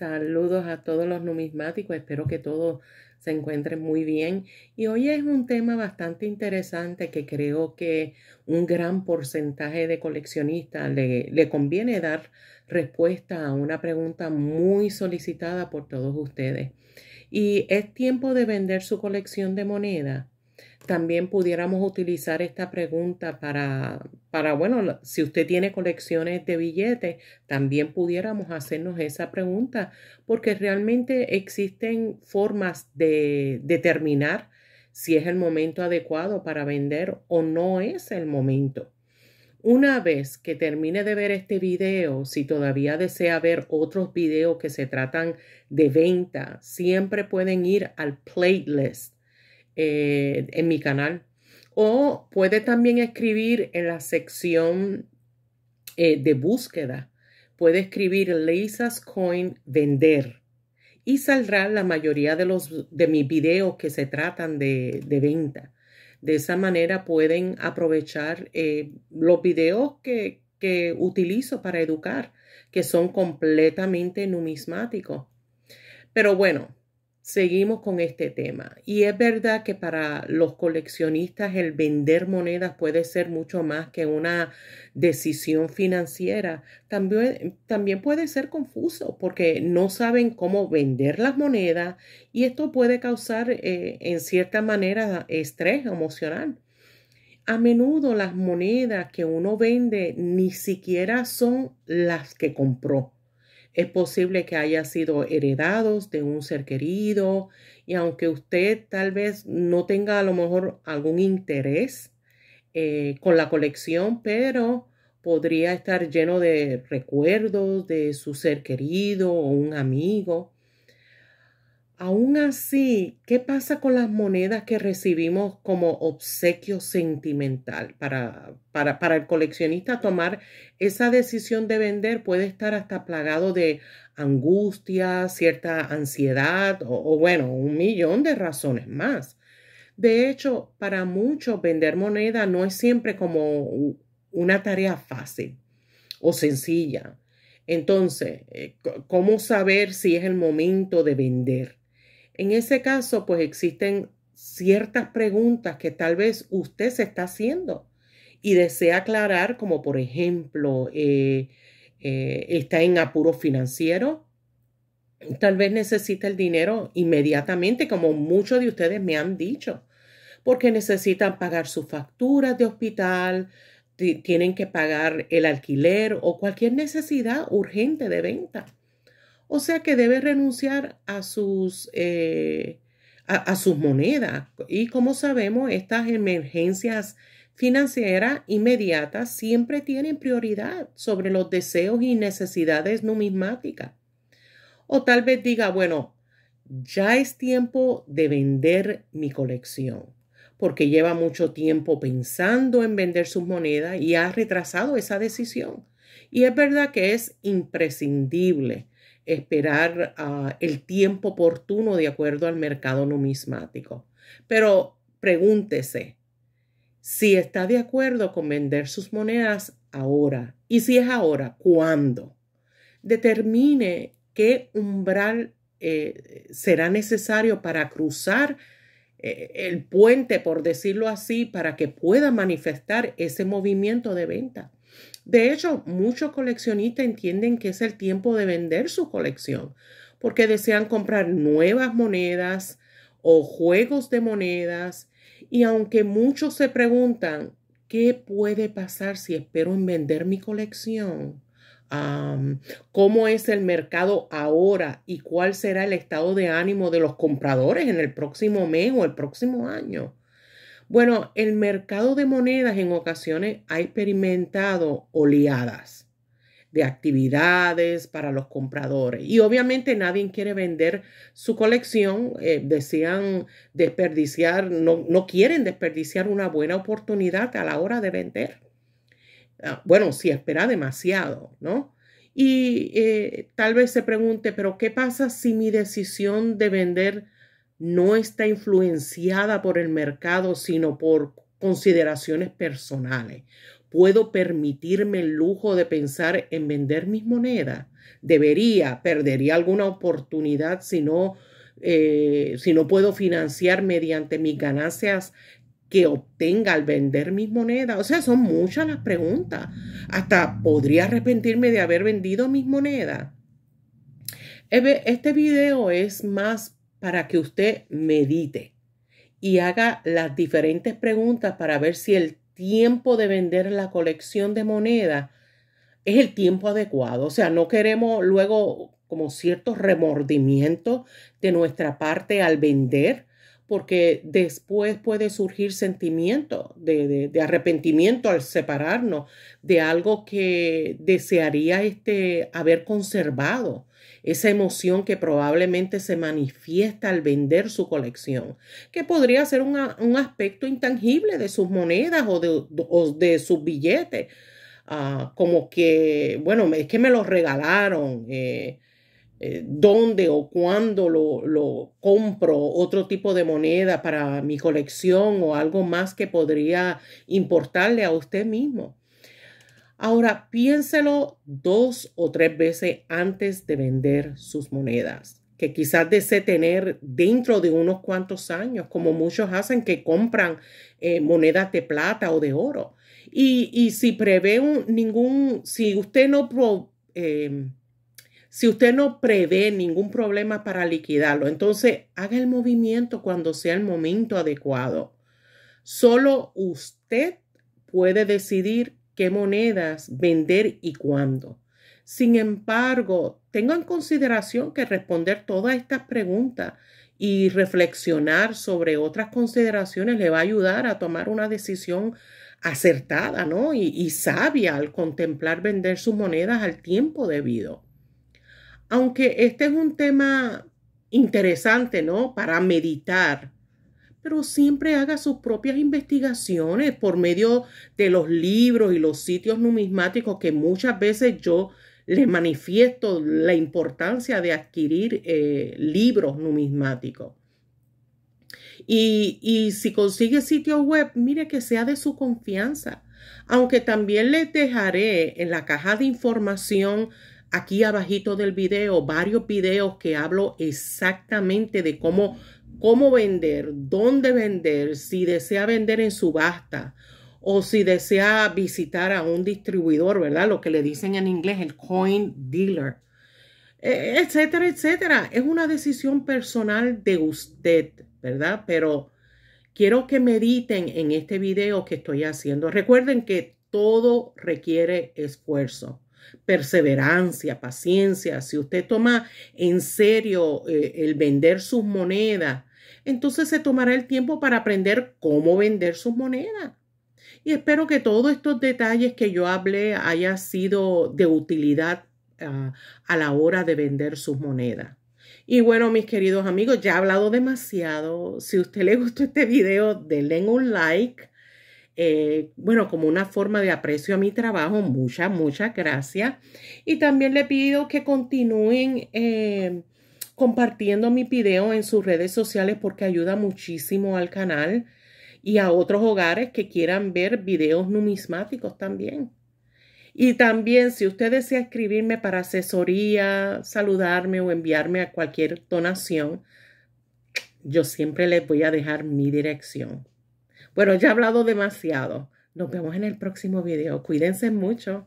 Saludos a todos los numismáticos, espero que todos se encuentren muy bien. Y hoy es un tema bastante interesante que creo que un gran porcentaje de coleccionistas le, le conviene dar respuesta a una pregunta muy solicitada por todos ustedes. Y es tiempo de vender su colección de moneda. También pudiéramos utilizar esta pregunta para, para, bueno, si usted tiene colecciones de billetes, también pudiéramos hacernos esa pregunta, porque realmente existen formas de determinar si es el momento adecuado para vender o no es el momento. Una vez que termine de ver este video, si todavía desea ver otros videos que se tratan de venta, siempre pueden ir al playlist eh, en mi canal. O puede también escribir en la sección eh, de búsqueda. Puede escribir Lisa's Coin Vender y saldrá la mayoría de, los, de mis videos que se tratan de, de venta. De esa manera pueden aprovechar eh, los videos que, que utilizo para educar, que son completamente numismáticos. Pero bueno, seguimos con este tema. Y es verdad que para los coleccionistas el vender monedas puede ser mucho más que una decisión financiera. También, puede ser confuso porque no saben cómo vender las monedas y esto puede causar eh, en cierta manera estrés emocional. A menudo las monedas que uno vende ni siquiera son las que compró es posible que haya sido heredados de un ser querido y aunque usted tal vez no tenga a lo mejor algún interés eh, con la colección, pero podría estar lleno de recuerdos de su ser querido o un amigo. Aún así, ¿qué pasa con las monedas que recibimos como obsequio sentimental? Para, para, para, el coleccionista tomar esa decisión de vender puede estar hasta plagado de angustia, cierta ansiedad o, o bueno, un millón de razones más. De hecho, para muchos vender moneda no es siempre como una tarea fácil o sencilla. Entonces, eh, ¿cómo saber si es el momento de vender? En ese caso, pues existen ciertas preguntas que tal vez usted se está haciendo y desea aclarar, como por ejemplo, eh, eh, está en apuro financiero, tal vez necesita el dinero inmediatamente, como muchos de ustedes me han dicho, porque necesitan pagar sus facturas de hospital, tienen que pagar el alquiler o cualquier necesidad urgente de venta. O sea que debe renunciar a sus, eh, a, sus monedas. Y como sabemos, estas emergencias financieras inmediatas siempre tienen prioridad sobre los deseos y necesidades numismáticas. O tal vez diga, bueno, ya es tiempo de vender mi colección, porque lleva mucho tiempo pensando en vender sus monedas y ha retrasado esa decisión. Y es verdad que es imprescindible esperar ah, el tiempo oportuno de acuerdo al mercado numismático. Pero pregúntese si está de acuerdo con vender sus monedas ahora y si es ahora, ¿cuándo? Determine qué umbral eh, será necesario para cruzar e-, el puente, por decirlo así, para que pueda manifestar ese movimiento de venta. De hecho, muchos coleccionistas entienden que es el tiempo de vender su colección, porque desean comprar nuevas monedas o juegos de monedas. Y aunque muchos se preguntan, ¿qué puede pasar si espero en vender mi colección? cómo es el mercado ahora y cuál será el estado de ánimo de los compradores en el próximo mes o el próximo año. Bueno, el mercado de monedas en ocasiones ha experimentado oleadas de actividades para los compradores. Y obviamente nadie quiere vender su colección, eh, decían desperdiciar, no, no quieren desperdiciar una buena oportunidad a la hora de vender. Ah, bueno, si espera demasiado, ¿no? Y eh, tal vez se pregunte, pero ¿qué pasa si mi decisión de vender no está influenciada por el mercado, sino por consideraciones personales? ¿Puedo permitirme el lujo de pensar en vender mis monedas? Debería, perdería alguna oportunidad si no, eh, si no puedo financiar mediante mis ganancias que obtenga al vender mis monedas? O sea, son muchas las preguntas. Hasta podría arrepentirme de haber vendido mis monedas. Eh, este video es más para que usted medite y haga las diferentes preguntas para ver si el tiempo de vender la colección de monedas es el tiempo adecuado. O sea, no queremos luego como ciertos remordimientos de nuestra parte al vender porque después puede surgir sentimiento de, arrepentimiento al separarnos de algo que desearía este, haber conservado, esa emoción que probablemente se manifiesta al vender su colección, que podría ser un aspecto intangible de sus monedas o de, sus billetes, ah, como que, bueno, es que me los regalaron. Eh, eh, dónde o cuándo lo, compro, otro tipo de moneda para mi colección o algo más que podría importarle a usted mismo. Ahora piénselo dos o tres veces antes de vender sus monedas, que quizás desee tener dentro de unos cuantos años, como muchos hacen que compran eh, monedas de plata o de oro. Y, si prevé un, ningún, si usted no... Eh, si usted no prevé ningún problema para liquidarlo, entonces haga el movimiento cuando sea el momento adecuado. Solo usted puede decidir qué monedas vender y cuándo. Sin embargo, tenga en consideración que responder todas estas preguntas y reflexionar sobre otras consideraciones le va a ayudar a tomar una decisión acertada ¿no? y sabia al contemplar vender sus monedas al tiempo debido aunque este es un tema interesante, ¿no? Para meditar, pero siempre haga sus propias investigaciones por medio de los libros y los sitios numismáticos que muchas veces yo les manifiesto la importancia de adquirir eh, libros numismáticos. Y, y, si consigue sitio web, mire que sea de su confianza. Aunque también les dejaré en la caja de información aquí abajito del video varios videos que hablo exactamente de cómo, cómo vender, dónde vender, si desea vender en subasta o si desea visitar a un distribuidor, ¿verdad? Lo que le dicen en inglés el coin dealer, e, etcétera, etcétera. Es una decisión personal de usted, ¿verdad? Pero quiero que mediten en este video que estoy haciendo. Recuerden que todo requiere esfuerzo perseverancia, paciencia, si usted toma en serio eh, el vender sus monedas, entonces se tomará el tiempo para aprender cómo vender sus monedas. Y espero que todos estos detalles que yo hablé haya sido de utilidad ah, a la hora de vender sus monedas. Y bueno, mis queridos amigos, ya he hablado demasiado. Si a usted le gustó este video, denle un like. Eh, bueno, como una forma de aprecio a mi trabajo. Muchas, muchas gracias. Y también le pido que continúen eh, compartiendo mi video en sus redes sociales porque ayuda muchísimo al canal y a otros hogares que quieran ver videos numismáticos también. Y también si usted desea escribirme para asesoría, saludarme o enviarme a cualquier donación, yo siempre les voy a dejar mi dirección. Bueno, ya he hablado demasiado. Nos vemos en el próximo video. Cuídense mucho.